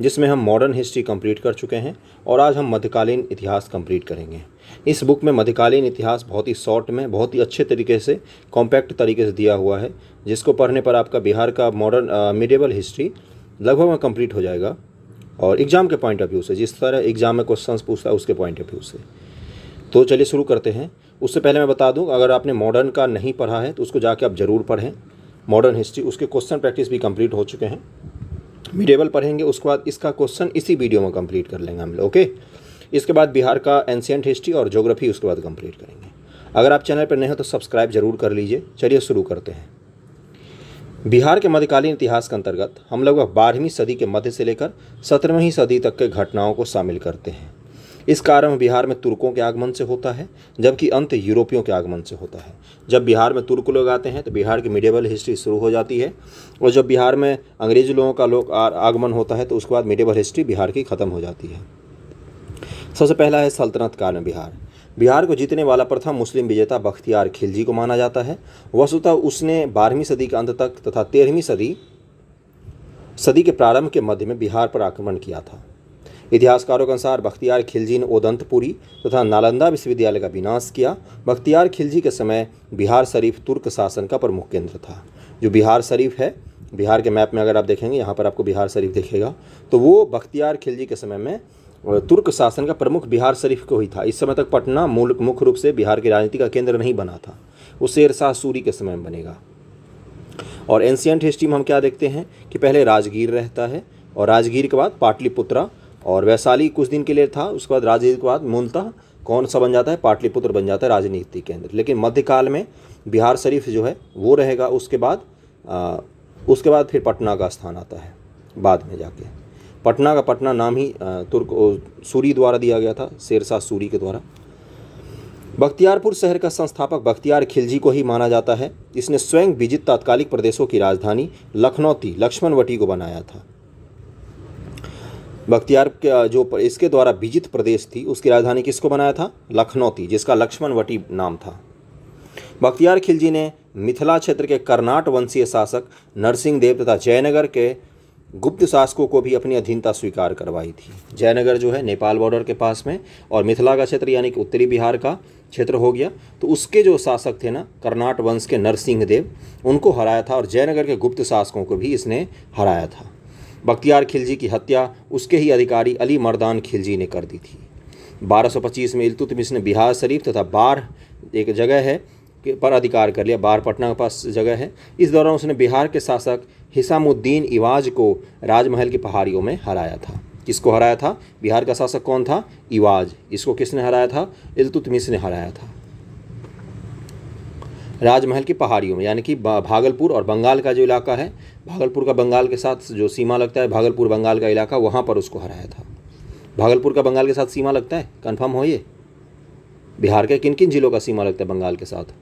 जिसमें हम modern history complete कर चुके हैं और आज हम मध्यकालीन इतिहास कंप्लीट करेंगे इस बुक में मध्यकालीन इतिहास बहुत ही शॉर्ट में बहुत ही अच्छे तरीके से कॉम्पैक्ट तरीके से दिया हुआ है जिसको पढ़ने पर आपका बिहार का मॉडर्न मिडेबल हिस्ट्री लगभग में कंप्लीट हो जाएगा और एग्ज़ाम के पॉइंट ऑफ व्यू से जिस तरह एग्ज़ाम में क्वेश्चंस पूछता है उसके पॉइंट ऑफ व्यू से तो चलिए शुरू करते हैं उससे पहले मैं बता दूं अगर आपने मॉडर्न का नहीं पढ़ा है तो उसको जाके आप ज़रूर पढ़ें मॉडर्न हिस्ट्री उसके क्वेश्चन प्रैक्टिस भी कंप्लीट हो चुके हैं मिडेबल पढ़ेंगे उसके बाद इसका क्वेश्चन इसी वीडियो में कंप्लीट कर लेंगे हम लोग ओके इसके बाद बिहार का एंशियंट हिस्ट्री और जोग्राफी उसके बाद कंप्लीट करेंगे अगर आप चैनल पर नए हो तो सब्सक्राइब जरूर कर लीजिए चलिए शुरू करते हैं बिहार के मध्यकालीन इतिहास के अंतर्गत हम लोग बारहवीं सदी के मध्य से लेकर सत्रहवीं सदी तक के घटनाओं को शामिल करते हैं इस कारण बिहार में तुर्कों के आगमन से होता है जबकि अंत यूरोपियों के आगमन से होता है जब बिहार में तुर्क लोग आते हैं तो बिहार की मिडिवल हिस्ट्री शुरू हो जाती है और जब बिहार में अंग्रेज लोगों का लोग आगमन होता है तो उसके बाद मिडिवल हिस्ट्री बिहार की ख़त्म हो जाती है सबसे पहला है सल्तनत काल में बिहार बिहार को जीतने वाला प्रथम मुस्लिम विजेता बख्तियार खिलजी को माना जाता है वस्तुतः उसने बारहवीं सदी के अंत तक तथा तेरहवीं सदी सदी के प्रारंभ के मध्य में बिहार पर आक्रमण किया था इतिहासकारों के अनुसार बख्तियार खिलजी ने ओदंतपुरी तथा नालंदा विश्वविद्यालय का विनाश किया बख्तियार खिलजी के समय बिहार शरीफ तुर्क शासन का प्रमुख केंद्र था जो बिहार शरीफ है बिहार के मैप में अगर आप देखेंगे यहाँ पर आपको बिहार शरीफ देखेगा तो वो बख्तियार खिलजी के समय में तुर्क शासन का प्रमुख बिहार शरीफ को ही था इस समय तक पटना मूल मुख्य रूप से बिहार की राजनीति का केंद्र नहीं बना था वो शेर शाह सूरी के समय में बनेगा और एंशियंट हिस्ट्री में हम क्या देखते हैं कि पहले राजगीर रहता है और राजगीर के बाद पाटलिपुत्रा और वैशाली कुछ दिन के लिए था उसके बाद राजनीति के बाद मूलतः कौन सा बन जाता है पाटलिपुत्र बन जाता है राजनीति के अंदर लेकिन मध्यकाल में बिहार शरीफ जो है वो रहेगा उसके बाद आ, उसके बाद फिर पटना का स्थान आता है बाद में जाके पटना का पटना नाम ही तुर्क सूरी द्वारा दिया गया था शेरशाह सूरी के द्वारा बख्तियारपुर शहर का संस्थापक बख्तियार खिलजी को ही माना जाता है इसने स्वयं विजित तात्कालिक प्रदेशों की राजधानी लखनौती लक्ष्मणवटी को बनाया था बख्तियार के जो इसके द्वारा विजित प्रदेश थी उसकी राजधानी किसको बनाया था लखनऊ थी जिसका लक्ष्मणवटी नाम था बख्तियार खिलजी ने मिथिला क्षेत्र के कर्नाट वंशीय शासक नरसिंह देव तथा जयनगर के गुप्त शासकों को भी अपनी अधीनता स्वीकार करवाई थी जयनगर जो है नेपाल बॉर्डर के पास में और मिथिला का क्षेत्र यानी कि उत्तरी बिहार का क्षेत्र हो गया तो उसके जो शासक थे ना कर्नाट वंश के नरसिंह देव उनको हराया था और जयनगर के गुप्त शासकों को भी इसने हराया था बख्तियार खिलजी की हत्या उसके ही अधिकारी अली मर्दान खिलजी ने कर दी थी 1225 में इल्तुतमिश ने बिहार शरीफ तथा बार एक जगह है पर अधिकार कर लिया बार पटना के पास जगह है इस दौरान उसने बिहार के शासक हिसामुद्दीन इवाज को राजमहल की पहाड़ियों में हराया था किसको हराया था बिहार का शासक कौन था इवाज इसको किसने हराया था इल्तुतमिश ने हराया था राजमहल की पहाड़ियों में यानी कि भागलपुर और बंगाल का जो इलाका है भागलपुर का बंगाल के साथ जो सीमा लगता है भागलपुर बंगाल का इलाका वहाँ पर उसको हराया था भागलपुर का बंगाल के साथ सीमा लगता है कन्फर्म हो ये बिहार के किन किन जिलों का सीमा लगता है बंगाल के साथ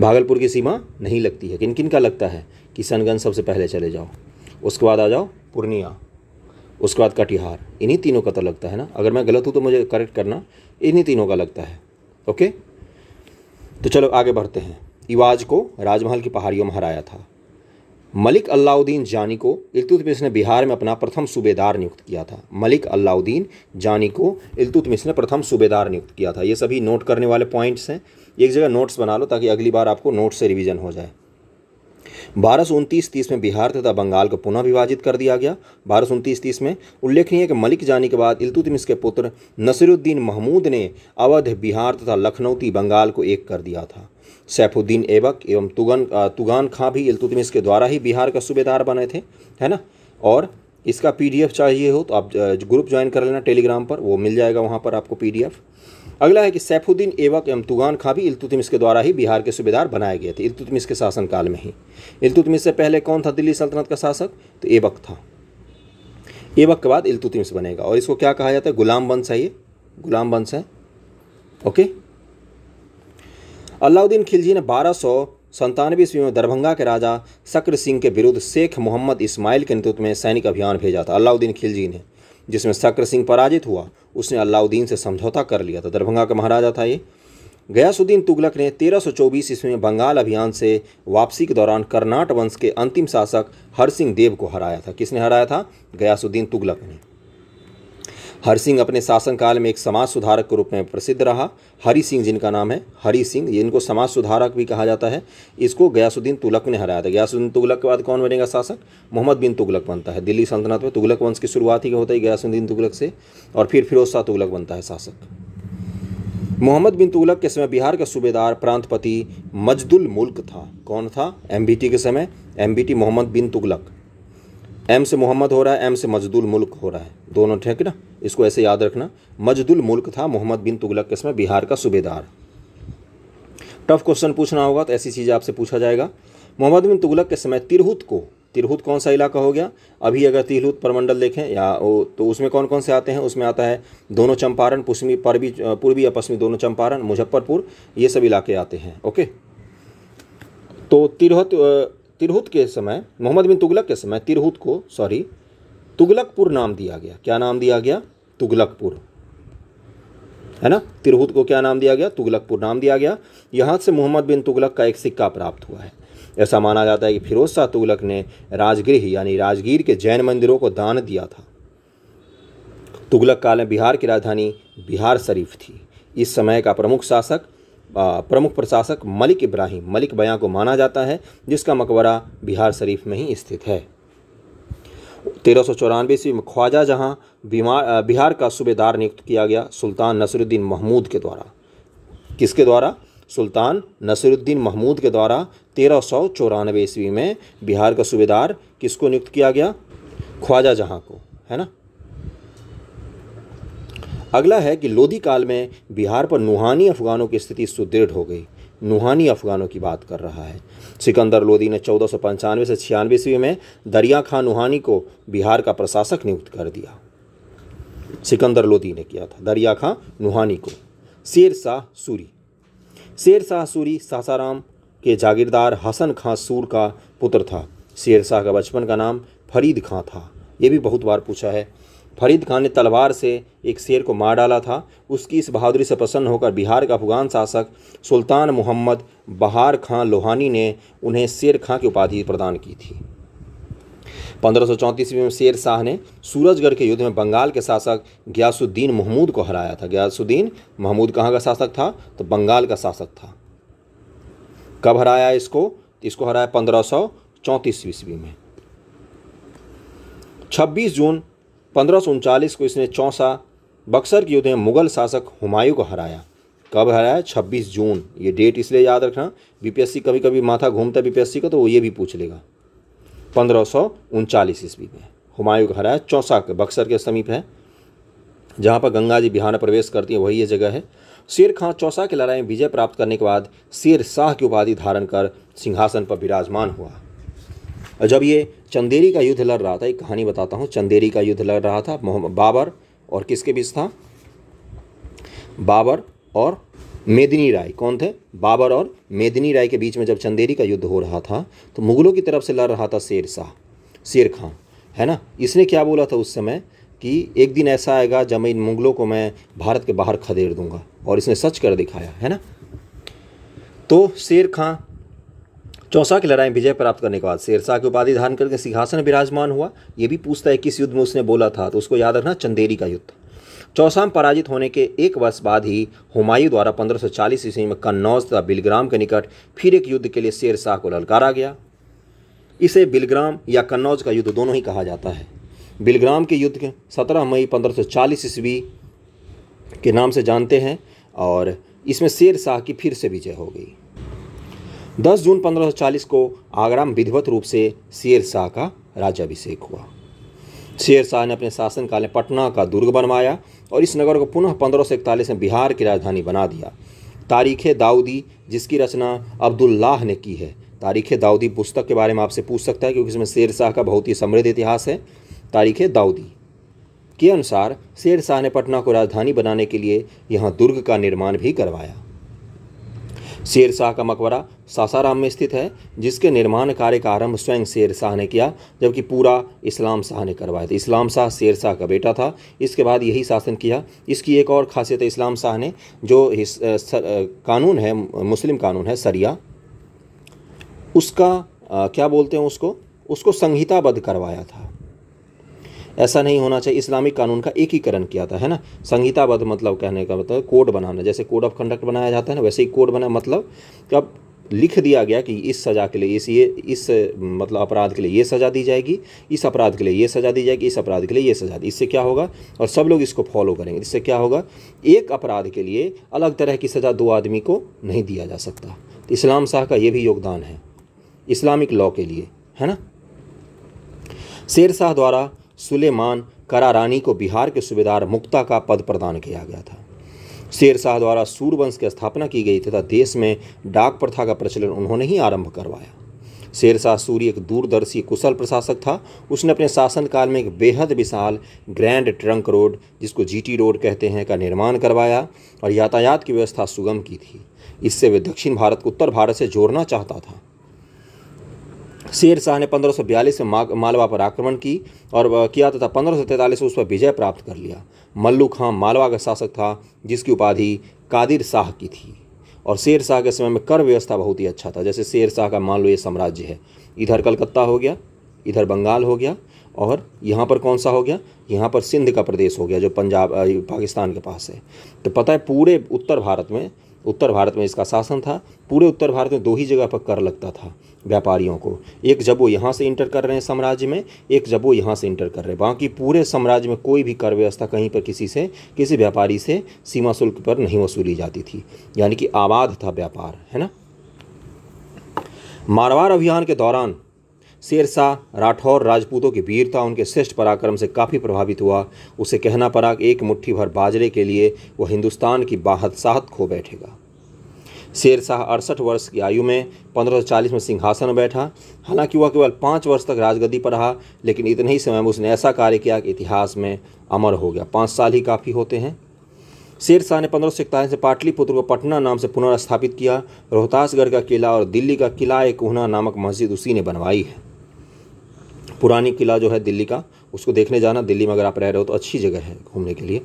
भागलपुर की सीमा नहीं लगती है किन किन का लगता है किशनगंज सबसे पहले चले जाओ उसके बाद आ जाओ पूर्णिया उसके बाद कटिहार इन्हीं तीनों का तो लगता है ना अगर मैं गलत हूँ तो मुझे करेक्ट करना इन्हीं तीनों का लगता है ओके तो चलो आगे बढ़ते हैं इवाज को राजमहल की पहाड़ियों में हराया था मलिक अलाउद्दीन जानी को इल्तुतमिश ने बिहार में अपना प्रथम सूबेदार नियुक्त किया था मलिक अलाउद्दीन जानी को इल्तुतमिश ने प्रथम सूबेदार नियुक्त किया था ये सभी नोट करने वाले पॉइंट्स हैं एक जगह नोट्स बना लो ताकि अगली बार आपको नोट से रिवीजन हो जाए बारह सौ उनतीस तीस में बिहार तथा बंगाल को पुनः विभाजित कर दिया गया बारह सौ उनतीस तीस में उल्लेखनीय है कि मलिक जानी के बाद इल्तुतमिश के पुत्र नसीरुद्दीन महमूद ने अवध बिहार तथा लखनऊती बंगाल को एक कर दिया था सैफुद्दीन ऐबक एवं तुगन तुगान खां भी इल्तुतमिस के द्वारा ही बिहार का सूबेदार बने थे है ना और इसका पीडीएफ चाहिए हो तो आप ग्रुप ज्वाइन कर लेना टेलीग्राम पर वो मिल जाएगा वहाँ पर आपको पीडीएफ अगला है कि सैफुद्दीन ऐबक एवं तुगान खां भी इल्तुतमिस के द्वारा ही बिहार के सूबेदार बनाए गए थे इल्तुतमिस के शासनकाल में ही इल्तुतमिस से पहले कौन था दिल्ली सल्तनत का शासक तो ऐबक था ऐबक के बाद इल्तुतमिस बनेगा और इसको क्या कहा जाता है गुलाम वंश है ये गुलाम वंश है ओके अलाउद्दीन खिलजी ने बारह सौ संतानवे ईस्वी में दरभंगा के राजा शक्र सिंह के विरुद्ध शेख मोहम्मद इस्माइल के नेतृत्व में सैनिक अभियान भेजा था अलाउद्दीन खिलजी ने जिसमें शक्र सिंह पराजित हुआ उसने अलाउद्दीन से समझौता कर लिया था दरभंगा का महाराजा था ये गयासुद्दीन तुगलक ने 1324 ईस्वी में बंगाल अभियान से वापसी के दौरान कर्नाट वंश के अंतिम शासक हरसिंह देव को हराया था किसने हराया था गयासुद्दीन तुगलक ने हरि सिंह अपने शासनकाल में एक समाज सुधारक के रूप में प्रसिद्ध रहा हरि सिंह जिनका नाम है हरि सिंह इनको समाज सुधारक भी कहा जाता है इसको गयासुद्दीन तुगलक ने हराया था गयासुद्दीन तुगलक के बाद कौन बनेगा शासक मोहम्मद बिन तुगलक बनता है दिल्ली सल्तनत में तुगलक वंश की शुरुआत ही होता है गयासुद्दीन तुगलक से और फिर फिरोज शाह तुगलक बनता है शासक मोहम्मद बिन तुगलक के समय बिहार का सूबेदार प्रांतपति मजदुल मुल्क था कौन था एमबीटी के समय एमबीटी मोहम्मद बिन तुगलक एम से मोहम्मद हो रहा है एम से मजदुल मुल्क हो रहा है दोनों ठीक है ना इसको ऐसे याद रखना मजदुल मुल्क था मोहम्मद बिन तुगलक के समय बिहार का सूबेदार टफ क्वेश्चन पूछना होगा तो ऐसी चीज़ आपसे पूछा जाएगा मोहम्मद बिन तुगलक के समय तिरहुत को तिरहुत कौन सा इलाका हो गया अभी अगर तिरहुत परमंडल देखें या ओ, तो उसमें कौन कौन से आते हैं उसमें आता है दोनों चंपारण पश्चिमी परवी पूर्वी या पश्चिमी दोनों चंपारण मुजफ्फरपुर ये सब इलाके आते हैं ओके तो तिरहुत तिरहुत के समय मोहम्मद बिन तुगलक के समय तिरहुत को सॉरी तुगलकपुर नाम दिया गया क्या नाम दिया गया तुगलकपुर है ना तिरहुत को क्या नाम दिया गया तुगलकपुर नाम दिया गया यहाँ से मोहम्मद बिन तुगलक का एक सिक्का प्राप्त हुआ है ऐसा माना जाता है कि फिरोज शाह तुगलक ने राजगृह यानी राजगीर के जैन मंदिरों को दान दिया था तुगलक काल में बिहार की राजधानी बिहार शरीफ थी इस समय का प्रमुख शासक प्रमुख प्रशासक मलिक इब्राहिम मलिक बयां को माना जाता है जिसका मकबरा बिहार शरीफ में ही स्थित है तेरह सौ चौरानवे ईस्वी में ख्वाजा जहाँ बिहार का सूबेदार नियुक्त किया गया सुल्तान नसरुद्दीन महमूद के द्वारा किसके द्वारा सुल्तान नसरुद्दीन महमूद के द्वारा तेरह सौ चौरानवे ईस्वी में बिहार का सूबेदार किसको नियुक्त किया गया ख्वाजा जहाँ को है ना अगला है कि लोधी काल में बिहार पर नुहानी अफगानों की स्थिति सुदृढ़ हो गई नुहानी अफगानों की बात कर रहा है सिकंदर लोधी ने चौदह से छियानवे ईस्वी में दरिया खान नुहानी को बिहार का प्रशासक नियुक्त कर दिया सिकंदर लोधी ने किया था दरिया खां नुहानी को शेर शाह सूरी शेर शाह सूरी सासाराम के जागीरदार हसन खां सूर का पुत्र था शेर शाह का बचपन का नाम फरीद खां था ये भी बहुत बार पूछा है फरीद खान ने तलवार से एक शेर को मार डाला था उसकी इस बहादुरी से प्रसन्न होकर बिहार का अफगान शासक सुल्तान मोहम्मद बहार खां लोहानी ने उन्हें शेर खां की उपाधि प्रदान की थी पंद्रह ईस्वी में शेर शाह ने सूरजगढ़ के युद्ध में बंगाल के शासक ग्यासुद्दीन महमूद को हराया था गयासुद्दीन महमूद कहाँ का शासक था तो बंगाल का शासक था कब हराया इसको इसको हराया पंद्रह सौ चौंतीस ईस्वी में 26 जून पंद्रह को इसने चौंसा बक्सर के युद्ध में मुगल शासक हुमायूं को हराया कब हराया 26 जून ये डेट इसलिए याद रखना बीपीएससी कभी कभी माथा घूमता है बीपीएससी का तो वो ये भी पूछ लेगा पंद्रह सौ ईस्वी में हुमायूं का हराया चौसा के बक्सर के समीप है जहाँ पर गंगा जी बिहार में प्रवेश करती है वही ये जगह है शेर खां चौसा की लड़ाई में विजय प्राप्त करने के बाद शेर शाह की उपाधि धारण कर सिंहासन पर विराजमान हुआ जब ये चंदेरी का युद्ध लड़ रहा था एक कहानी बताता हूँ चंदेरी का युद्ध लड़ रहा था बाबर और किसके बीच था बाबर और मेदिनी राय कौन थे बाबर और मेदिनी राय के बीच में जब चंदेरी का युद्ध हो रहा था तो मुगलों की तरफ से लड़ रहा था शेर शाह शेर खां है ना इसने क्या बोला था उस समय कि एक दिन ऐसा आएगा जब मैं इन मुगलों को मैं भारत के बाहर खदेड़ दूंगा और इसने सच कर दिखाया है ना तो शेर खां चौसा की लड़ाई में विजय प्राप्त करने के बाद शेरशाह की उपाधि धारण करके सिंहासन विराजमान हुआ ये भी पूछता है किस युद्ध में उसने बोला था तो उसको याद रखना चंदेरी का युद्ध चौसा में पराजित होने के एक वर्ष बाद ही हुमायूं द्वारा 1540 ईस्वी में कन्नौज तथा बिलग्राम के निकट फिर एक युद्ध के लिए शेरशाह को ललकारा गया इसे बिलग्राम या कन्नौज का युद्ध दोनों ही कहा जाता है बिलग्राम के युद्ध के सत्रह मई पंद्रह ईस्वी के नाम से जानते हैं और इसमें शेर शाह की फिर से विजय हो गई 10 जून 1540 को आगरा में विधिवत रूप से शेर शाह का राजाभिषेक हुआ शेर शाह ने अपने शासनकाल में पटना का दुर्ग बनवाया और इस नगर को पुनः पंद्रह में बिहार की राजधानी बना दिया तारीख दाऊदी जिसकी रचना अब्दुल्लाह ने की है तारीख दाऊदी पुस्तक के बारे में आपसे पूछ सकता है क्योंकि इसमें शेर शाह का बहुत ही समृद्ध इतिहास है तारीख दाऊदी के अनुसार शेर शाह ने पटना को राजधानी बनाने के लिए यहाँ दुर्ग का निर्माण भी करवाया शेर शाह का मकबरा सासाराम में स्थित है जिसके निर्माण कार्य का आरंभ स्वयं शेर शाह ने किया जबकि पूरा इस्लाम शाह ने करवाया था इस्लाम शाह शेर शाह का बेटा था इसके बाद यही शासन किया इसकी एक और खासियत इस्लाम शाह ने जो कानून है मुस्लिम कानून है सरिया उसका आ, क्या बोलते हैं उसको उसको संहिताबद्ध करवाया था ऐसा नहीं होना चाहिए इस्लामिक कानून का एकीकरण किया था है ना संहिताबद्ध मतलब कहने का मतलब कोड बनाना जैसे कोड ऑफ कंडक्ट बनाया जाता है ना वैसे ही कोड बना मतलब अब लिख दिया गया कि इस सज़ा के लिए इस ये इस मतलब अपराध के लिए ये सज़ा दी जाएगी इस अपराध के लिए ये सज़ा दी जाएगी इस अपराध के लिए ये सज़ा दी इससे क्या होगा और सब लोग इसको फॉलो करेंगे इससे क्या होगा एक अपराध के लिए अलग तरह की सज़ा दो आदमी को नहीं दिया जा सकता तो इस्लाम शाह का ये भी योगदान है इस्लामिक लॉ के लिए है ना शेर शाह द्वारा सुलेमान करारानी को बिहार के सूबेदार मुक्ता का पद प्रदान किया गया था शेर शाह द्वारा सूरवंश की स्थापना की गई तथा देश में डाक प्रथा का प्रचलन उन्होंने ही आरंभ करवाया शेर शाह सूरी एक दूरदर्शी कुशल प्रशासक था उसने अपने शासनकाल में एक बेहद विशाल ग्रैंड ट्रंक रोड जिसको जीटी रोड कहते हैं का निर्माण करवाया और यातायात की व्यवस्था सुगम की थी इससे वे दक्षिण भारत को उत्तर भारत से जोड़ना चाहता था शेर शाह ने पंद्रह में मालवा पर आक्रमण की और किया तथा पंद्रह में उस पर विजय प्राप्त कर लिया मल्लू खां मालवा का शासक था जिसकी उपाधि कादिर शाह की थी और शेर शाह के समय में कर व्यवस्था बहुत ही अच्छा था जैसे शेर शाह का मान लो ये साम्राज्य है इधर कलकत्ता हो गया इधर बंगाल हो गया और यहाँ पर कौन सा हो गया यहाँ पर सिंध का प्रदेश हो गया जो पंजाब पाकिस्तान के पास है तो पता है पूरे उत्तर भारत में उत्तर भारत में इसका शासन था पूरे उत्तर भारत में दो ही जगह पर कर लगता था व्यापारियों को एक जब वो यहाँ से इंटर कर रहे हैं साम्राज्य में एक जब वो यहाँ से इंटर कर रहे हैं बाकी पूरे साम्राज्य में कोई भी कर व्यवस्था कहीं पर किसी से किसी व्यापारी से सीमा शुल्क पर नहीं वसूली जाती थी यानी कि आबाद था व्यापार है ना मारवाड़ अभियान के दौरान शेरशाह राठौर राजपूतों की वीरता उनके श्रेष्ठ पराक्रम से काफ़ी प्रभावित हुआ उसे कहना पड़ा कि एक मुट्ठी भर बाजरे के लिए वह हिंदुस्तान की साहत खो बैठेगा शेर शाह अड़सठ वर्ष की आयु में 1540 में सिंहासन में बैठा हालांकि वह केवल पाँच वर्ष तक राजगद्दी पर रहा लेकिन इतने ही समय में उसने ऐसा कार्य किया कि इतिहास में अमर हो गया पाँच साल ही काफ़ी होते हैं शेर शाह ने पंद्रह सौ इकतालीस में पाटलिपुत्र को पटना नाम से पुनर्स्थापित किया रोहतासगढ़ का किला और दिल्ली का किला एक कोहना नामक मस्जिद उसी ने बनवाई है पुरानी किला जो है दिल्ली का उसको देखने जाना दिल्ली में अगर आप रह रहे हो तो अच्छी जगह है घूमने के लिए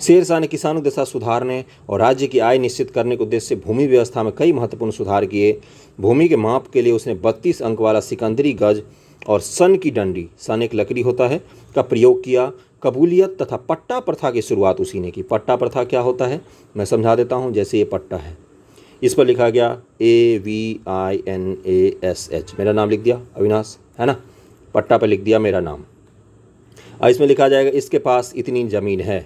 शेर शाह ने किसानों दशा सुधारने और राज्य की आय निश्चित करने के उद्देश्य से भूमि व्यवस्था में कई महत्वपूर्ण सुधार किए भूमि के माप के लिए उसने बत्तीस अंक वाला सिकंदरी गज और सन की डंडी सन एक लकड़ी होता है का प्रयोग किया कबूलियत तथा पट्टा प्रथा की शुरुआत उसी ने की पट्टा प्रथा क्या होता है मैं समझा देता हूँ जैसे ये पट्टा है इस पर लिखा गया A V I N A S H मेरा नाम लिख दिया अविनाश है ना पट्टा पर लिख दिया मेरा नाम और इसमें लिखा जाएगा इसके पास इतनी ज़मीन है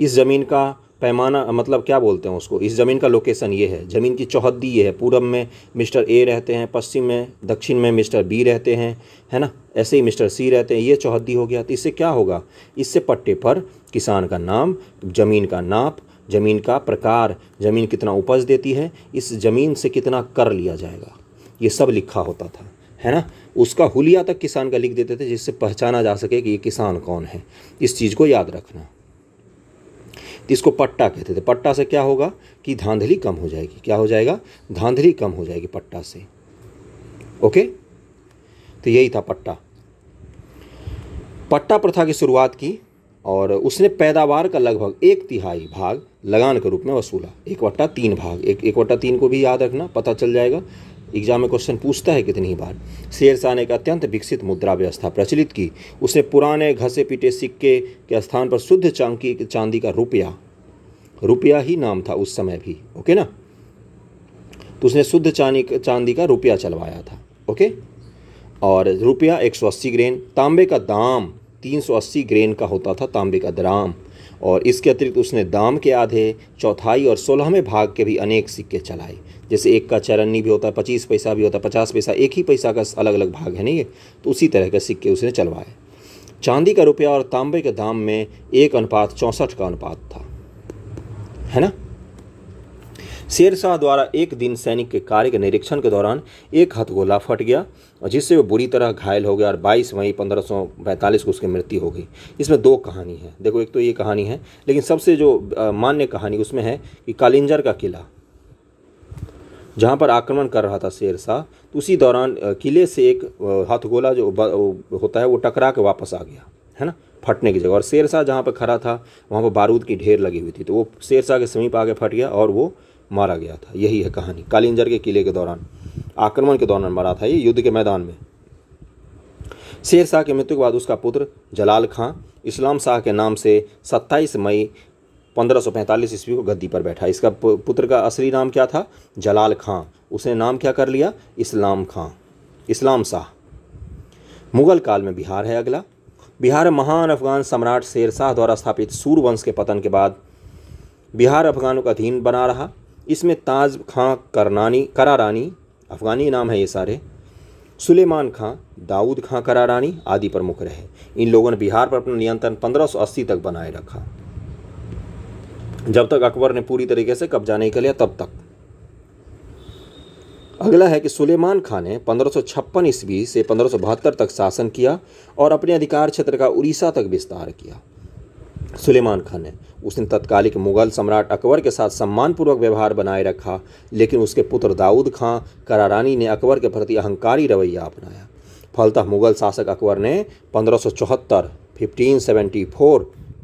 इस ज़मीन का पैमाना मतलब क्या बोलते हैं उसको इस ज़मीन का लोकेशन ये है ज़मीन की चौहदी ये है पूरब में मिस्टर ए रहते हैं पश्चिम में दक्षिण में मिस्टर बी रहते हैं है ना ऐसे ही मिस्टर सी रहते हैं ये चौहदी हो गया तो इससे क्या होगा इससे पट्टे पर किसान का नाम ज़मीन का नाप ज़मीन का प्रकार ज़मीन कितना उपज देती है इस ज़मीन से कितना कर लिया जाएगा ये सब लिखा होता था है ना उसका हुलिया तक किसान का लिख देते थे जिससे पहचाना जा सके कि ये किसान कौन है इस चीज़ को याद रखना तो इसको पट्टा कहते थे पट्टा से क्या होगा कि धांधली कम हो जाएगी क्या हो जाएगा धांधली कम हो जाएगी पट्टा से ओके तो यही था पट्टा पट्टा प्रथा की शुरुआत की और उसने पैदावार का लगभग एक तिहाई भाग लगान के रूप में वसूला एक वट्टा तीन भाग एक एक वट्टा तीन को भी याद रखना पता चल जाएगा एग्जाम में क्वेश्चन पूछता है कितनी बार शेर शाह ने एक अत्यंत विकसित मुद्रा व्यवस्था प्रचलित की उसने पुराने घसे पीटे सिक्के के स्थान पर शुद्ध चांदी चांदी का रुपया रुपया ही नाम था उस समय भी ओके ना तो उसने शुद्ध चांदी चांदी का रुपया चलवाया था ओके और रुपया 180 ग्रेन तांबे का दाम 380 ग्रेन का होता था तांबे का दराम और इसके अतिरिक्त उसने दाम के आधे चौथाई और सोलहवें भाग के भी अनेक सिक्के चलाए जैसे एक का चरन्नी भी होता है पच्चीस पैसा भी होता है पचास पैसा एक ही पैसा का अलग अलग भाग है नहीं है तो उसी तरह के सिक्के उसने चलवाए चांदी का रुपया और तांबे के दाम में एक अनुपात चौंसठ का अनुपात था है ना शेरशाह द्वारा एक दिन सैनिक के कार्य के निरीक्षण के दौरान एक हथगोला फट गया और जिससे वो बुरी तरह घायल हो गया और 22 मई पंद्रह को उसकी मृत्यु हो गई इसमें दो कहानी है देखो एक तो ये कहानी है लेकिन सबसे जो मान्य कहानी उसमें है कि कालिंजर का किला जहाँ पर आक्रमण कर रहा था शेर शाह तो उसी दौरान किले से एक हथगोला जो होता है वो टकरा के वापस आ गया है ना फटने की जगह और शेर शाह जहाँ पर खड़ा था वहाँ पर बारूद की ढेर लगी हुई थी तो वो शेर शाह के समीप आगे फट गया और वो मारा गया था यही है कहानी कालिंजर के किले के दौरान आक्रमण के दौरान मरा था ये युद्ध के मैदान में शेर शाह की मृत्यु के बाद उसका पुत्र जलाल खां इस्लाम शाह के नाम से 27 मई 1545 ईस्वी को गद्दी पर बैठा इसका पुत्र का असली नाम क्या था जलाल खां उसने नाम क्या कर लिया इस्लाम खां इस्लाम शाह मुगल काल में बिहार है अगला बिहार महान अफगान सम्राट शेर शाह द्वारा स्थापित सूर वंश के पतन के बाद बिहार अफगानों का अधीन बना रहा इसमें ताज खां करनानी करारानी अफ़गानी नाम है ये सारे सुलेमान खां दाऊद खां करारानी आदि प्रमुख रहे इन लोगों ने बिहार पर अपना नियंत्रण 1580 तक बनाए रखा जब तक अकबर ने पूरी तरीके से कब्जा नहीं कर लिया तब तक अगला है कि सुलेमान खान ने पंद्रह ईस्वी से पंद्रह तक शासन किया और अपने अधिकार क्षेत्र का उड़ीसा तक विस्तार किया सुलेमान खान ने उसने तत्कालिक मुगल सम्राट अकबर के साथ सम्मानपूर्वक व्यवहार बनाए रखा लेकिन उसके पुत्र दाऊद खां करारानी ने अकबर के प्रति अहंकारी रवैया अपनाया फलतः मुगल शासक अकबर ने 1574,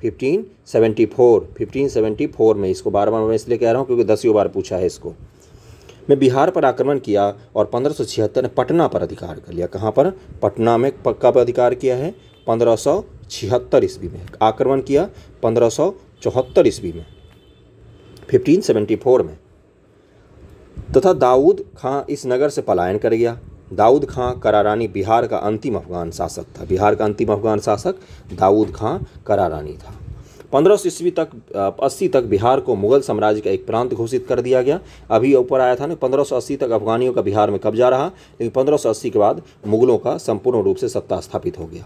1574, 1574, 1574 में इसको बार बार मैं इसलिए कह रहा हूँ क्योंकि दसियों बार पूछा है इसको मैं बिहार पर आक्रमण किया और पंद्रह ने पटना पर अधिकार कर लिया कहाँ पर पटना में पक्का पर अधिकार किया है पंद्रह छिहत्तर ईस्वी में आक्रमण किया पंद्रह सौ चौहत्तर ईस्वी में 1574 में तथा दाऊद खां इस नगर से पलायन कर गया दाऊद खां करारानी बिहार का अंतिम अफगान शासक था बिहार का अंतिम अफगान शासक दाऊद खां करारानी था पंद्रह सौ ईस्वी तक अस्सी तक बिहार को मुगल साम्राज्य का एक प्रांत घोषित कर दिया गया अभी ऊपर आया था ना पंद्रह सौ अस्सी तक अफगानियों का बिहार में कब्जा रहा लेकिन पंद्रह सौ अस्सी के बाद मुगलों का संपूर्ण रूप से सत्ता स्थापित हो गया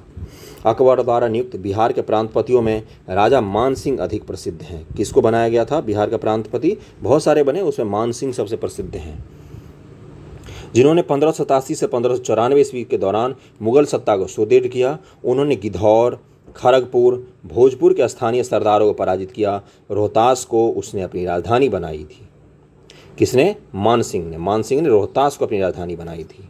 अकबर द्वारा नियुक्त बिहार के प्रांतपतियों में राजा मान सिंह अधिक प्रसिद्ध हैं किसको बनाया गया था बिहार का प्रांतपति बहुत सारे बने उसमें मानसिंह सबसे प्रसिद्ध हैं जिन्होंने पंद्रह से पंद्रह सौ चौरानवे ईस्वी के दौरान मुगल सत्ता को सुदृढ़ किया उन्होंने गिद्धौर खड़गपुर भोजपुर के स्थानीय सरदारों को पराजित किया रोहतास को उसने अपनी राजधानी बनाई थी किसने मानसिंह ने मानसिंह ने रोहतास को अपनी राजधानी बनाई थी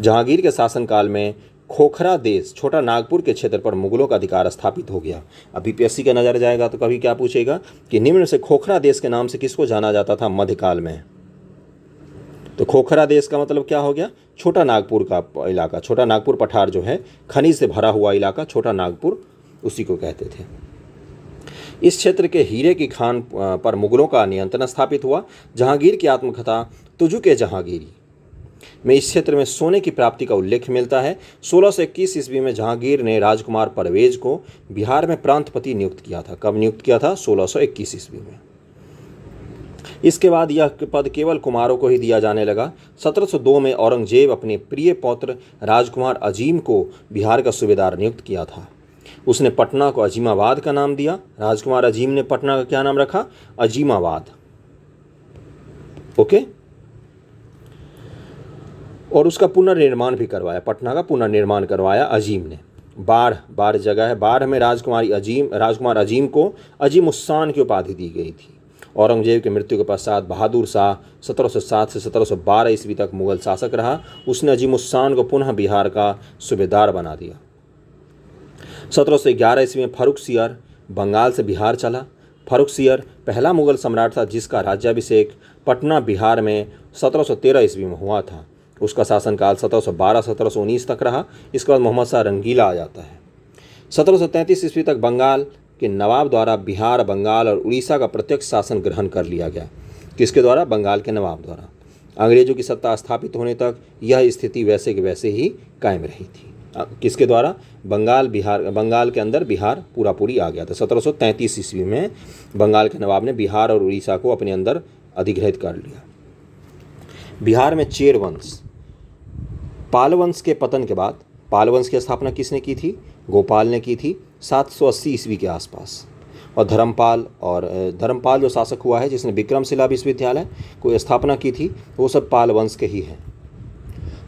जहांगीर के शासनकाल में खोखरा देश छोटा नागपुर के क्षेत्र पर मुगलों का अधिकार स्थापित हो गया अब बीपीएससी का नज़र जाएगा तो कभी क्या पूछेगा कि निम्न से खोखरा देश के नाम से किसको जाना जाता था मध्यकाल में तो खोखरा देश का मतलब क्या हो गया छोटा नागपुर का इलाका छोटा नागपुर पठार जो है खनिज से भरा हुआ इलाका छोटा नागपुर उसी को कहते थे इस क्षेत्र के हीरे की खान पर मुगलों का नियंत्रण स्थापित हुआ जहांगीर की आत्मकथा तुजु के जहांगीरी में इस क्षेत्र में सोने की प्राप्ति का उल्लेख मिलता है 1621 ईस्वी में जहांगीर ने राजकुमार परवेज को बिहार में प्रांतपति नियुक्त किया था कब नियुक्त किया था 1621 ईस्वी में इसके बाद यह पद केवल कुमारों को ही दिया जाने लगा 1702 में औरंगजेब अपने प्रिय पौत्र राजकुमार अजीम को बिहार का सूबेदार नियुक्त किया था उसने पटना को अजीमाबाद का नाम दिया राजकुमार अजीम ने पटना का क्या नाम रखा अजीमाबाद ओके okay? और उसका पुनर्निर्माण भी करवाया पटना का पुनर्निर्माण करवाया अजीम ने बाढ़ बाढ़ जगह है बाढ़ में राजकुमारी अजीम राजकुमार अजीम को अजीम उस्सान की उपाधि दी गई थी औरंगजेब की मृत्यु के पश्चात बहादुर शाह 1707 से 1712 ईस्वी तक मुगल शासक रहा उसने अजीम उस्सान को पुनः बिहार का सूबेदार बना दिया 1711 ईस्वी में फरुख सियर बंगाल से बिहार चला फरुख सियर पहला मुगल सम्राट था जिसका राज्याभिषेक पटना बिहार में 1713 ईस्वी में हुआ था उसका शासनकाल सत्रह सौ बारह सत्रह सौ उन्नीस तक रहा इसके बाद मोहम्मद शाह रंगीला आ जाता है सत्रह सौ तैंतीस ईस्वी तक बंगाल के नवाब द्वारा बिहार बंगाल और उड़ीसा का प्रत्यक्ष शासन ग्रहण कर लिया गया किसके द्वारा बंगाल के नवाब द्वारा अंग्रेजों की सत्ता स्थापित होने तक यह स्थिति वैसे के वैसे ही कायम रही थी किसके द्वारा बंगाल बिहार बंगाल के अंदर बिहार पूरा पूरी आ गया था सत्रह सौ तैंतीस ईस्वी में बंगाल के नवाब ने बिहार और उड़ीसा को अपने अंदर अधिग्रहित कर लिया बिहार में चेर वंश पालवंश के पतन के बाद पालवंश की स्थापना किसने की थी गोपाल ने की थी 780 ईस्वी के आसपास और धर्मपाल और धर्मपाल जो शासक हुआ है जिसने विक्रमशिला विश्वविद्यालय को स्थापना की थी वो सब पालवंश के ही हैं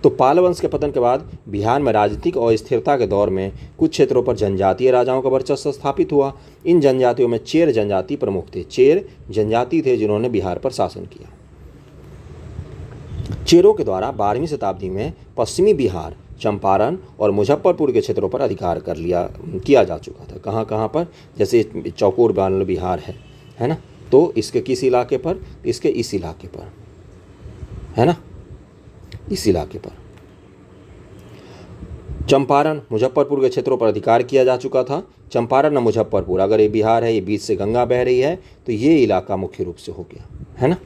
तो पालवंश के पतन के बाद बिहार में राजनीतिक और स्थिरता के दौर में कुछ क्षेत्रों पर जनजातीय राजाओं का वर्चस्व स्थापित हुआ इन जनजातियों में चेर जनजाति प्रमुख थे चेर जनजाति थे जिन्होंने बिहार पर शासन किया चेरों के द्वारा बारहवीं शताब्दी में पश्चिमी बिहार चंपारण और मुजफ्फरपुर के क्षेत्रों पर अधिकार कर लिया किया जा चुका था कहाँ कहाँ पर जैसे चौकोर बानल बिहार है है ना तो इसके किस इलाके पर इसके इस इलाके पर है ना इस इलाके पर चंपारण मुजफ्फरपुर के क्षेत्रों पर अधिकार किया जा चुका था चंपारण और मुजफ्फरपुर अगर ये बिहार है ये बीच से गंगा बह रही है तो ये इलाका मुख्य रूप से हो गया है ना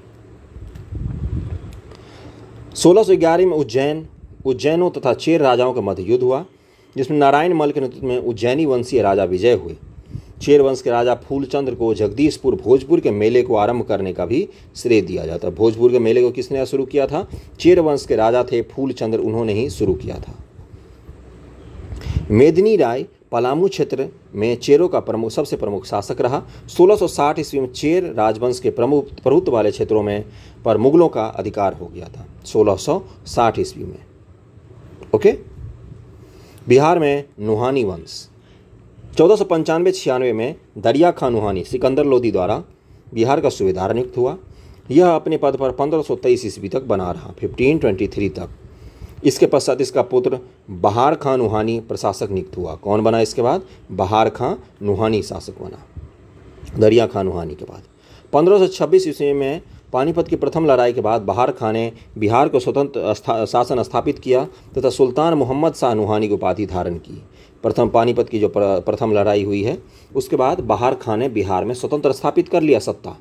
सोलह में उज्जैन उज्जैनों तथा चेर राजाओं के मध्य युद्ध हुआ जिसमें नारायण मल के नेतृत्व में उज्जैनी वंशीय राजा विजय हुए चेर वंश के राजा फूलचंद्र को जगदीशपुर भोजपुर के मेले को आरंभ करने का भी श्रेय दिया जाता है भोजपुर के मेले को किसने शुरू किया था चेर वंश के राजा थे फूलचंद्र उन्होंने ही शुरू किया था मेदिनी राय पलामू क्षेत्र में चेरों का प्रमुख सबसे प्रमुख शासक रहा 1660 ईस्वी में चेर राजवंश के प्रमुख प्रभुत्व वाले क्षेत्रों में पर मुगलों का अधिकार हो गया था 1660 ईस्वी में ओके बिहार में नुहानी वंश चौदह सौ पंचानवे छियानवे में दरिया खान नुहानी सिकंदर लोधी द्वारा बिहार का सूबेदार नियुक्त हुआ यह अपने पद पर पंद्रह तेईस ईस्वी तक बना रहा थ्री तक इसके पश्चात इसका पुत्र बहार खां नुहानी प्रशासक नियुक्त हुआ कौन बना इसके बाद बहार खां नुहानी शासक बना दरिया खां नुहानी के बाद 1526 ईस्वी में पानीपत की प्रथम लड़ाई के बाद बहार खां ने बिहार को स्वतंत्र शासन स्थापित किया तथा सुल्तान मोहम्मद शाह नुहानी की उपाधि धारण की प्रथम पानीपत की जो प्रथम लड़ाई हुई है उसके बाद बहार खां ने बिहार में स्वतंत्र स्थापित कर लिया सत्ता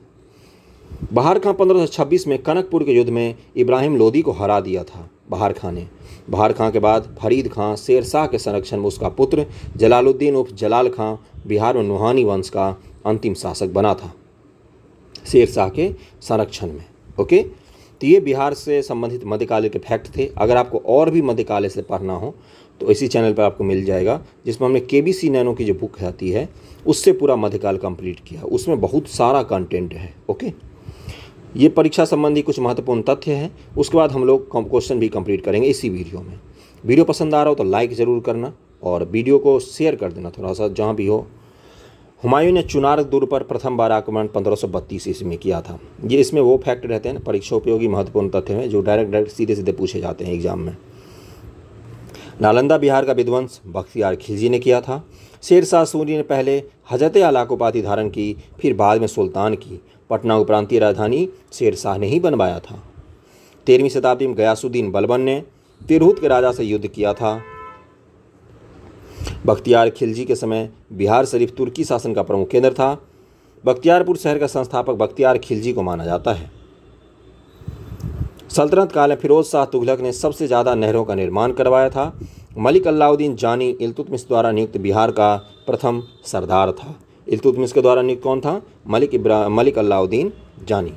बहार खां छब्बीस में कनकपुर के युद्ध में इब्राहिम लोदी को हरा दिया था बहार खां ने बहार खां के बाद फरीद खां शेर शाह के संरक्षण में उसका पुत्र जलालुद्दीन उर्फ जलाल खां बिहार में नुहानी वंश का अंतिम शासक बना था शेर शाह के संरक्षण में ओके तो ये बिहार से संबंधित मध्यकालय के फैक्ट थे अगर आपको और भी मध्यकालय से पढ़ना हो तो इसी चैनल पर आपको मिल जाएगा जिसमें हमने के बी सी नैनो की जो बुक आती है उससे पूरा मध्यकाल कंप्लीट किया उसमें बहुत सारा कंटेंट है ओके ये परीक्षा संबंधी कुछ महत्वपूर्ण तथ्य हैं उसके बाद हम लोग क्वेश्चन भी कंप्लीट करेंगे इसी वीडियो में वीडियो पसंद आ रहा हो तो लाइक ज़रूर करना और वीडियो को शेयर कर देना थोड़ा सा जहाँ भी हो हुमायूं ने चुनार दुर्ग पर प्रथम बार आक्रमण पंद्रह सौ बत्तीस ईस्वी में किया था ये इसमें वो फैक्ट रहते हैं परीक्षा उपयोगी महत्वपूर्ण तथ्य हैं जो डायरेक्ट डायरेक्ट सीधे सीधे पूछे जाते हैं एग्जाम में नालंदा बिहार का विध्वंस बख्तियार खिलजी ने किया था शेर शाह सूरी ने पहले हजरत आला उपाधि धारण की फिर बाद में सुल्तान की पटना उपरांतीय राजधानी शेरशाह ने ही बनवाया था तेरहवीं शताब्दी में गयासुद्दीन बलबन ने तिरहुत के राजा से युद्ध किया था बख्तियार खिलजी के समय बिहार शरीफ तुर्की शासन का प्रमुख केंद्र था बख्तियारपुर शहर का संस्थापक बख्तियार खिलजी को माना जाता है सल्तनत काल में फिरोज शाह तुगलक ने सबसे ज़्यादा नहरों का निर्माण करवाया था मलिक अलाउद्दीन जानी इलतुतमिश द्वारा नियुक्त बिहार का प्रथम सरदार था इल्तुतमिस के द्वारा नियुक्त कौन था मलिक इब्रा मलिक अलाउद्दीन जानी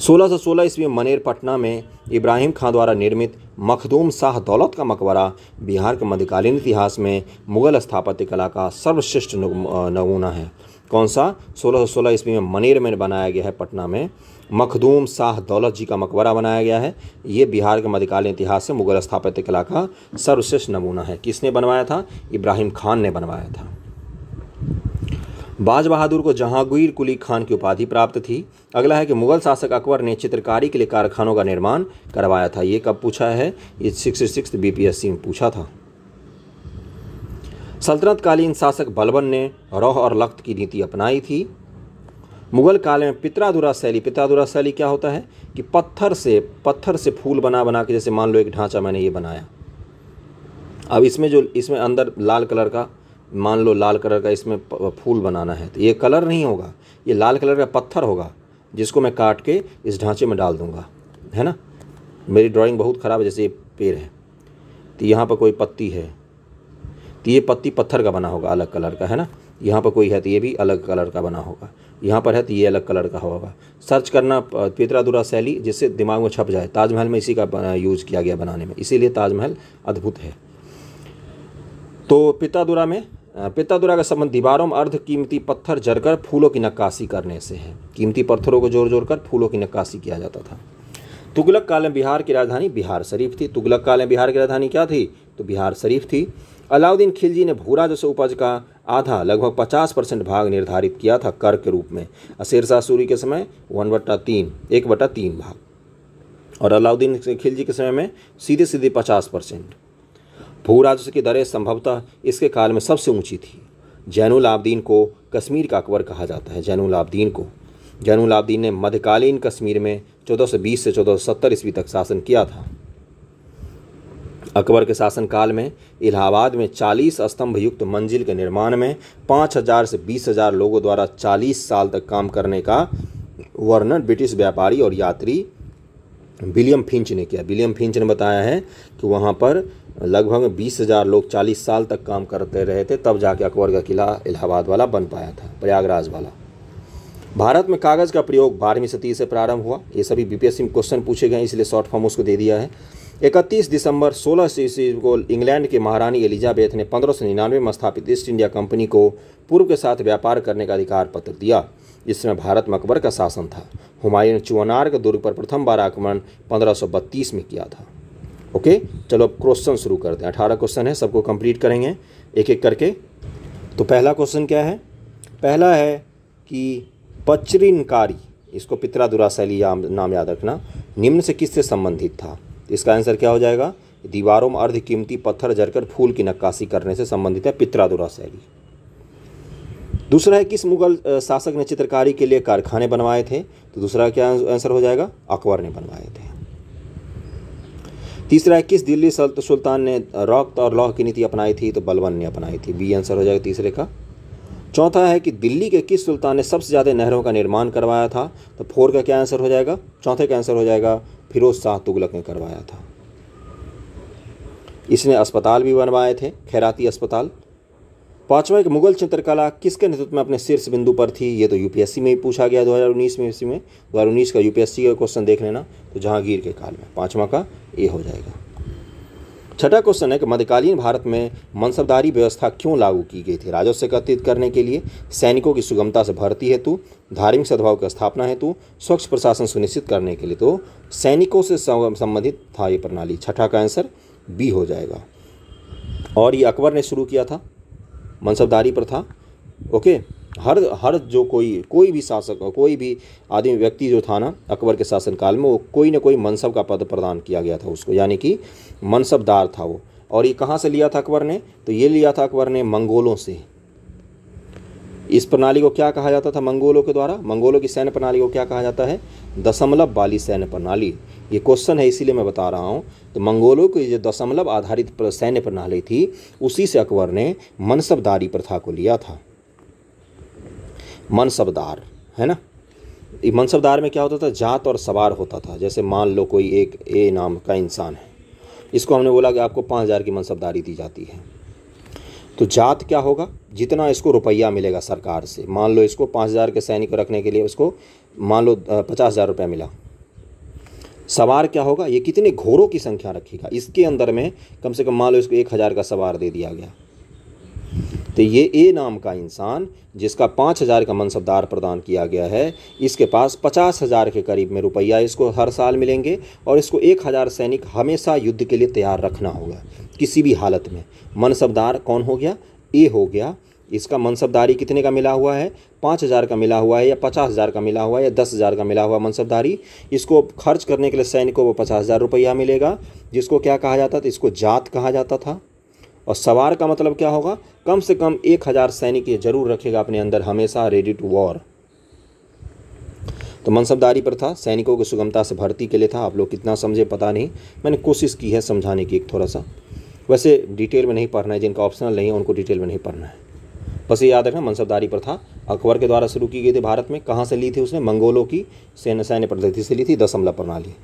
1616 सौ सोलह ईस्वी मनेर पटना में इब्राहिम खां द्वारा निर्मित मखदूम शाह दौलत का मकबरा बिहार के मध्यकालीन इतिहास में मुगल स्थापत्य कला का सर्वश्रेष्ठ नमूना है कौन सा 1616 सौ सोलह ईस्वी में मनेर में बनाया गया है पटना में मखदूम शाह दौलत जी का मकबरा बनाया गया है ये बिहार के मध्यकालीन इतिहास से मुगल स्थापत्य कला का सर्वश्रेष्ठ नमूना है किसने बनवाया था इब्राहिम खान ने बनवाया था बाज बहादुर को जहांगीर कुली खान की उपाधि प्राप्त थी अगला है कि मुगल शासक अकबर ने चित्रकारी के लिए कारखानों का निर्माण करवाया था ये कब पूछा है ये सिक्स सिक्स बीपीएससी में पूछा था सल्तनतकालीन शासक बलबन ने रोह और लख्त की नीति अपनाई थी मुगल काल में पित्रादुरा शैली पित्रादुरा शैली क्या होता है कि पत्थर से पत्थर से फूल बना बना के जैसे मान लो एक ढांचा मैंने ये बनाया अब इसमें जो इसमें अंदर लाल कलर का मान लो लाल कलर का इसमें फूल बनाना है तो ये कलर नहीं होगा ये लाल कलर का पत्थर होगा जिसको मैं काट के इस ढांचे में डाल दूँगा है ना मेरी ड्राइंग बहुत ख़राब है जैसे ये पेड़ है तो यहाँ पर कोई पत्ती है तो ये पत्ती पत्थर का बना होगा अलग कलर का है ना यहाँ पर कोई है तो ये भी अलग कलर का बना होगा यहाँ पर है तो ये अलग कलर का होगा सर्च करना पेतरा दुरा शैली जिससे दिमाग में छप जाए ताजमहल में इसी का यूज़ किया गया बनाने में इसीलिए ताजमहल अद्भुत है तो पिता दुरा में दुरा का संबंध दीवारों में अर्ध कीमती पत्थर जरकर फूलों की नक्काशी करने से है कीमती पत्थरों को जोर जोर कर फूलों की नक्काशी किया जाता था तुगलक काल में बिहार की राजधानी बिहार शरीफ थी तुगलक काल में बिहार की राजधानी क्या थी तो बिहार शरीफ थी अलाउद्दीन खिलजी ने भूरा जैसे उपज का आधा लगभग पचास परसेंट भाग निर्धारित किया था कर के रूप में शेरशाह सूरी के समय वन बटा तीन एक बटा तीन भाग और अलाउद्दीन खिलजी के समय में सीधे सीधे पचास परसेंट राजस्व की दरें संभवतः इसके काल में सबसे ऊंची थी जैनुल आबदीन को कश्मीर का अकबर कहा जाता है जैनुल आबदीन को जैनुल आबदीन ने मध्यकालीन कश्मीर में 1420 से 1470 ईस्वी तक शासन किया था अकबर के शासनकाल में इलाहाबाद में 40 स्तंभ युक्त मंजिल के निर्माण में 5000 से 20000 लोगों द्वारा 40 साल तक काम करने का वर्णन ब्रिटिश व्यापारी और यात्री विलियम फिंच ने किया विलियम फिंच ने बताया है कि वहाँ पर लगभग बीस हज़ार लोग चालीस साल तक काम करते रहे थे तब जाके अकबर का किला इलाहाबाद वाला बन पाया था प्रयागराज वाला भारत में कागज़ का प्रयोग बारहवीं सदी से प्रारंभ हुआ ये सभी बीपीएससी में क्वेश्चन पूछे गए इसलिए शॉर्ट फॉर्म उसको दे दिया है 31 दिसंबर सोलह सौ ईस्वी को इंग्लैंड के महारानी एलिजाबेथ ने पंद्रह में स्थापित ईस्ट इंडिया कंपनी को पूर्व के साथ व्यापार करने का अधिकार पत्र दिया जिसमें भारत में अकबर का शासन था हुमायूं ने चुवनार के दुर्ग पर प्रथम बार आक्रमण पंद्रह में किया था ओके चलो अब क्वेश्चन शुरू करते हैं अठारह क्वेश्चन है सबको कंप्लीट करेंगे एक एक करके तो पहला क्वेश्चन क्या है पहला है कि पचरिनकारी इसको पितरा दुराशैली नाम याद रखना निम्न से किससे संबंधित था तो इसका आंसर क्या हो जाएगा दीवारों में अर्ध कीमती पत्थर जरकर फूल की नक्काशी करने से संबंधित है दुरा शैली दूसरा है किस मुगल शासक ने चित्रकारी के लिए कारखाने बनवाए थे तो दूसरा क्या आंसर हो जाएगा अकबर ने बनवाए थे तीसरा है किस दिल्ली सुल्तान ने रक्त और लौह की नीति अपनाई थी तो बलवन ने अपनाई थी बी आंसर हो जाएगा तीसरे का चौथा है कि दिल्ली के किस सुल्तान ने सबसे ज़्यादा नहरों का निर्माण करवाया था तो फोर का क्या आंसर हो जाएगा चौथे का आंसर हो जाएगा फिरोज शाह तुगलक ने करवाया था इसने अस्पताल भी बनवाए थे खैराती अस्पताल पांचवा एक मुगल चित्रकला किसके नेतृत्व में अपने शीर्ष बिंदु पर थी ये तो यूपीएससी में ही पूछा गया 2019 में इसी में 2019 का यूपीएससी का क्वेश्चन देख लेना तो जहांगीर के काल में पांचवा का ए हो जाएगा छठा क्वेश्चन है कि मध्यकालीन भारत में मनसबदारी व्यवस्था क्यों लागू की गई थी राजस्व एकत्रित करने के लिए सैनिकों की सुगमता से भर्ती हेतु धार्मिक सद्भाव की स्थापना हेतु स्वच्छ प्रशासन सुनिश्चित करने के लिए तो सैनिकों से संबंधित था ये प्रणाली छठा का आंसर बी हो जाएगा और ये अकबर ने शुरू किया था मनसबदारी प्रथा ओके हर हर जो कोई कोई भी शासक कोई भी आदमी व्यक्ति जो था ना अकबर के शासनकाल में वो कोई ना कोई मनसब का पद प्रदान किया गया था उसको यानी कि मनसबदार था वो और ये कहाँ से लिया था अकबर ने तो ये लिया था अकबर ने मंगोलों से इस प्रणाली को क्या कहा जाता था मंगोलों के द्वारा मंगोलों की सैन्य प्रणाली को क्या कहा जाता है दशमलव वाली सैन्य प्रणाली ये क्वेश्चन है इसीलिए मैं बता रहा हूँ तो मंगोलों की जो दशमलव आधारित सैन्य प्रणाली थी उसी से अकबर ने मनसबदारी प्रथा को लिया था मनसबदार है ना ये मनसबदार में क्या होता था जात और सवार होता था जैसे मान लो कोई एक ए नाम का इंसान है इसको हमने बोला कि आपको पाँच हज़ार की मनसबदारी दी जाती है तो जात क्या होगा जितना इसको रुपया मिलेगा सरकार से मान लो इसको पाँच हज़ार के सैनिक रखने के लिए इसको मान लो पचास हज़ार रुपया मिला सवार क्या होगा ये कितने घोड़ों की संख्या रखेगा इसके अंदर में कम से कम मान लो इसको एक हज़ार का सवार दे दिया गया तो ये ए नाम का इंसान जिसका पाँच हज़ार का मनसबदार प्रदान किया गया है इसके पास पचास हज़ार के करीब में रुपया इसको हर साल मिलेंगे और इसको एक हज़ार सैनिक हमेशा युद्ध के लिए तैयार रखना होगा किसी भी हालत में मनसबदार कौन हो गया ए हो गया इसका मनसबदारी कितने का मिला हुआ है पाँच हज़ार का मिला हुआ है या पचास हज़ार का मिला हुआ है या दस हज़ार का मिला हुआ मनसबदारी इसको खर्च करने के लिए सैनिक को वो पचास हज़ार रुपया मिलेगा जिसको क्या कहा जाता था इसको जात कहा जाता था और सवार का मतलब क्या होगा कम से कम एक हज़ार सैनिक ये जरूर रखेगा अपने अंदर हमेशा रेडी टू वॉर तो मनसबदारी पर था सैनिकों की सुगमता से भर्ती के लिए था आप लोग कितना समझे पता नहीं मैंने कोशिश की है समझाने की एक थोड़ा सा वैसे डिटेल में नहीं पढ़ना है जिनका ऑप्शनल नहीं है उनको डिटेल में नहीं पढ़ना है बस ये याद रखना मनसबदारी प्रथा अकबर के द्वारा शुरू की गई थी भारत में कहाँ से ली थी उसने मंगोलों की सैन्य सैन्य पद्धति से ली थी दशमलव प्रणाली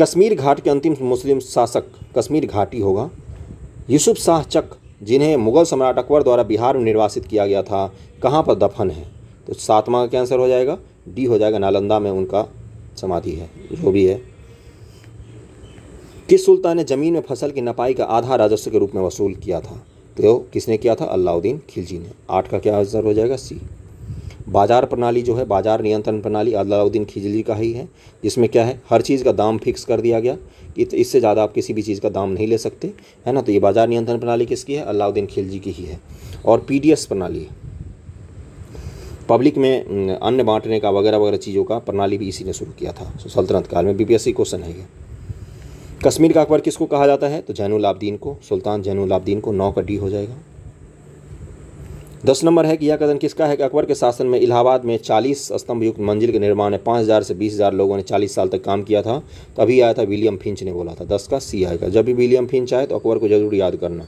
कश्मीर घाट के अंतिम मुस्लिम शासक कश्मीर घाटी होगा यूसुफ शाह चक जिन्हें मुगल सम्राट अकबर द्वारा बिहार में निर्वासित किया गया था कहाँ पर दफन है तो सातवां का कैंसर हो जाएगा डी हो जाएगा नालंदा में उनका समाधि है जो भी है किस सुल्तान ने जमीन में फसल की नपाई का आधा राजस्व के रूप में वसूल किया था तो किसने किया था अलाउद्दीन खिलजी ने आठ का क्या आंसर हो जाएगा सी बाजार प्रणाली जो है बाजार नियंत्रण प्रणाली अलाउद्दीन खिलजी का ही है जिसमें क्या है हर चीज़ का दाम फिक्स कर दिया गया कि इससे ज़्यादा आप किसी भी चीज़ का दाम नहीं ले सकते है ना तो ये बाजार नियंत्रण प्रणाली किसकी है अलाउद्दीन खिलजी की ही है और पी प्रणाली पब्लिक में अन्न बांटने का वगैरह वगैरह चीज़ों का प्रणाली भी इसी ने शुरू किया था सल्तनत काल में बी क्वेश्चन है ये कश्मीर का अकबर किसको कहा जाता है तो जैनुल को सुल्तान जैनुल को नौ का डी हो जाएगा दस नंबर है कि यह कदम किसका है कि अकबर के शासन में इलाहाबाद में 40 स्तंभ युक्त मंजिल के निर्माण में 5000 से 20000 लोगों ने 40 साल तक काम किया था तभी आया था विलियम फिंच ने बोला था दस का सी आएगा जब भी विलियम फिंच आए तो अकबर को जरूर याद करना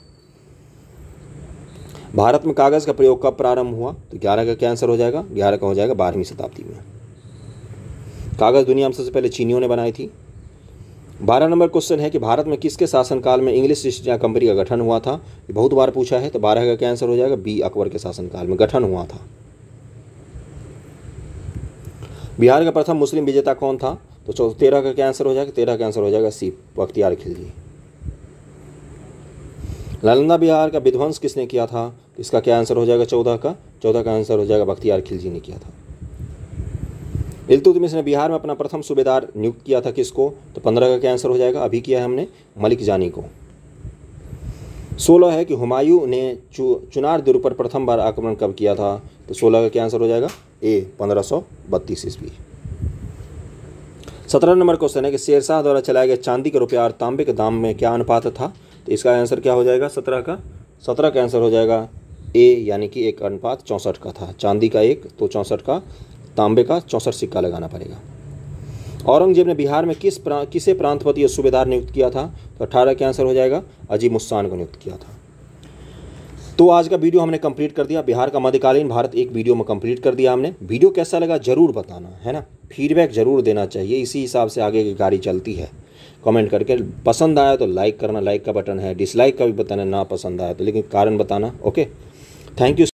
भारत में कागज़ का प्रयोग कब प्रारंभ हुआ तो ग्यारह का क्या आंसर हो जाएगा ग्यारह का हो जाएगा बारहवीं शताब्दी में कागज़ दुनिया में सबसे पहले चीनियों ने बनाई थी बारह नंबर क्वेश्चन है कि भारत में किसके शासनकाल में इंग्लिश ईस्ट इंडिया कंपनी का गठन हुआ था ये बहुत बार पूछा है तो बारह का क्या आंसर हो जाएगा बी अकबर के शासनकाल में गठन हुआ था बिहार का प्रथम मुस्लिम विजेता कौन था तो तेरह का क्या आंसर हो जाएगा तेरह का आंसर हो जाएगा सी बख्तियार खिलजी नालंदा बिहार का विध्वंस किसने किया था इसका क्या आंसर हो जाएगा चौदह का चौदह का आंसर हो जाएगा बख्तियार खिलजी ने किया था इल्तुतमिश ने बिहार में अपना प्रथम सूबेदार नियुक्त किया था किसको तो पंद्रह का क्या आंसर हो जाएगा अभी किया है हमने मलिक जानी को सोलह है कि हुमायूं ने चुनार दुर्ग पर प्रथम बार आक्रमण कब किया था तो सोलह का क्या आंसर हो जाएगा ए पंद्रह सौ बत्तीस ईस्वी सत्रह नंबर क्वेश्चन है कि शेरशाह द्वारा चलाए गए चांदी के रुपया और तांबे के दाम में क्या अनुपात था तो इसका आंसर क्या हो जाएगा सत्रह का सत्रह का आंसर हो जाएगा ए यानी कि एक अनुपात चौंसठ का था चांदी का एक तो चौंसठ का तांबे का चौंसठ सिक्का लगाना पड़ेगा औरंगजेब ने बिहार में किस प्रा, किसे प्रांतपति या सूबेदार नियुक्त किया था तो अठारह के आंसर हो जाएगा अजीब मुस्तान को नियुक्त किया था तो आज का वीडियो हमने कंप्लीट कर दिया बिहार का मध्यकालीन भारत एक वीडियो में कंप्लीट कर दिया हमने वीडियो कैसा लगा जरूर बताना है ना फीडबैक जरूर देना चाहिए इसी हिसाब से आगे की गाड़ी चलती है कमेंट करके पसंद आया तो लाइक करना लाइक का बटन है डिसलाइक का भी बटन है ना पसंद आया तो लेकिन कारण बताना ओके थैंक यू